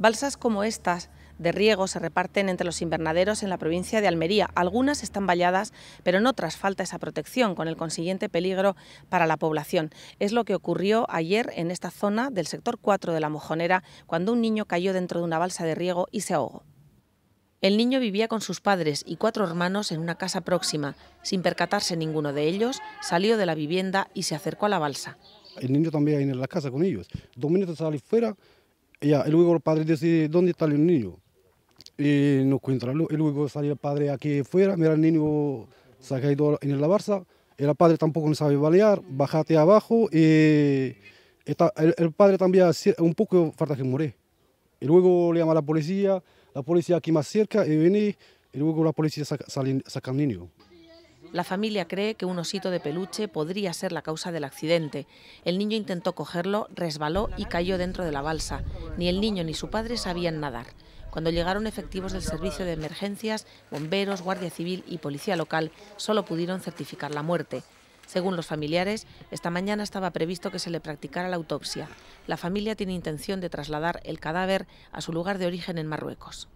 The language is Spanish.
Balsas como estas de riego se reparten entre los invernaderos en la provincia de Almería. Algunas están valladas, pero en otras falta esa protección, con el consiguiente peligro para la población. Es lo que ocurrió ayer en esta zona del sector 4 de La Mojonera, cuando un niño cayó dentro de una balsa de riego y se ahogó. El niño vivía con sus padres y cuatro hermanos en una casa próxima. Sin percatarse ninguno de ellos, salió de la vivienda y se acercó a la balsa. El niño también en la casa con ellos. Dos minutos sale fuera, ya, y luego el padre dice, ¿dónde está el niño? Y no encuentra. Y luego sale el padre aquí afuera, mira el niño se ha caído en la barza. El padre tampoco no sabe balear, bájate abajo. Y el, padre también un poco falta que muere. Y luego le llama a la policía, la policía aquí más cerca y viene. Y luego la policía saca al niño. La familia cree que un osito de peluche podría ser la causa del accidente. El niño intentó cogerlo, resbaló y cayó dentro de la balsa. Ni el niño ni su padre sabían nadar. Cuando llegaron efectivos del servicio de emergencias, bomberos, guardia civil y policía local, solo pudieron certificar la muerte. Según los familiares, esta mañana estaba previsto que se le practicara la autopsia. La familia tiene intención de trasladar el cadáver a su lugar de origen en Marruecos.